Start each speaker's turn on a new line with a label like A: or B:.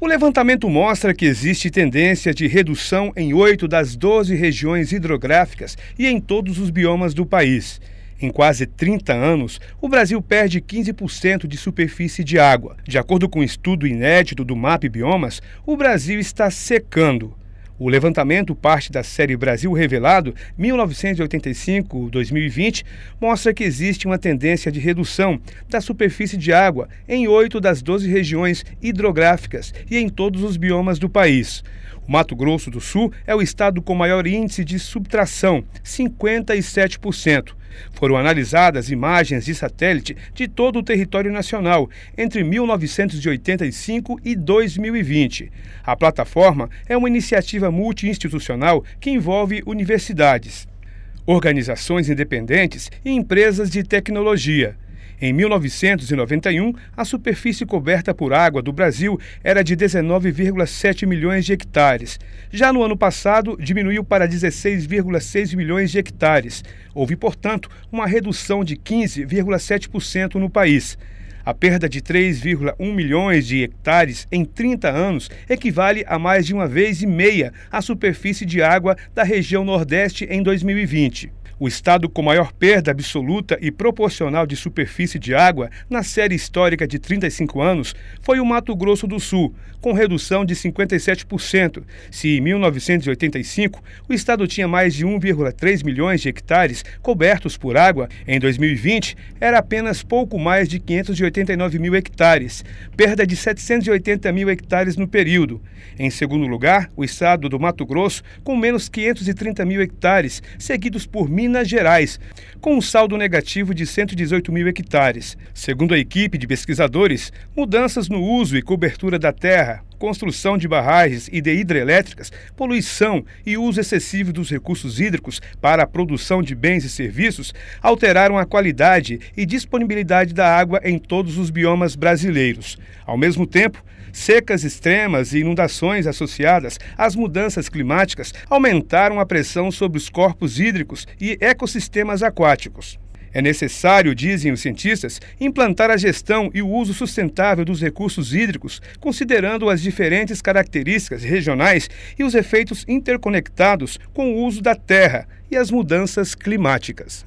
A: O levantamento mostra que existe tendência de redução em oito das 12 regiões hidrográficas e em todos os biomas do país. Em quase 30 anos, o Brasil perde 15% de superfície de água. De acordo com um estudo inédito do MAP Biomas, o Brasil está secando. O levantamento, parte da série Brasil Revelado 1985-2020, mostra que existe uma tendência de redução da superfície de água em oito das 12 regiões hidrográficas e em todos os biomas do país. O Mato Grosso do Sul é o estado com maior índice de subtração, 57%. Foram analisadas imagens de satélite de todo o território nacional entre 1985 e 2020. A plataforma é uma iniciativa multiinstitucional que envolve universidades, organizações independentes e empresas de tecnologia. Em 1991, a superfície coberta por água do Brasil era de 19,7 milhões de hectares. Já no ano passado, diminuiu para 16,6 milhões de hectares. Houve, portanto, uma redução de 15,7% no país. A perda de 3,1 milhões de hectares em 30 anos equivale a mais de uma vez e meia a superfície de água da região Nordeste em 2020 o estado com maior perda absoluta e proporcional de superfície de água na série histórica de 35 anos foi o Mato Grosso do Sul, com redução de 57%. Se em 1985 o estado tinha mais de 1,3 milhões de hectares cobertos por água, em 2020 era apenas pouco mais de 589 mil hectares, perda de 780 mil hectares no período. Em segundo lugar, o estado do Mato Grosso, com menos 530 mil hectares, seguidos por Minas Minas Gerais, com um saldo negativo de 118 mil hectares. Segundo a equipe de pesquisadores, mudanças no uso e cobertura da terra construção de barragens e de hidrelétricas, poluição e uso excessivo dos recursos hídricos para a produção de bens e serviços alteraram a qualidade e disponibilidade da água em todos os biomas brasileiros. Ao mesmo tempo, secas extremas e inundações associadas às mudanças climáticas aumentaram a pressão sobre os corpos hídricos e ecossistemas aquáticos. É necessário, dizem os cientistas, implantar a gestão e o uso sustentável dos recursos hídricos, considerando as diferentes características regionais e os efeitos interconectados com o uso da terra e as mudanças climáticas.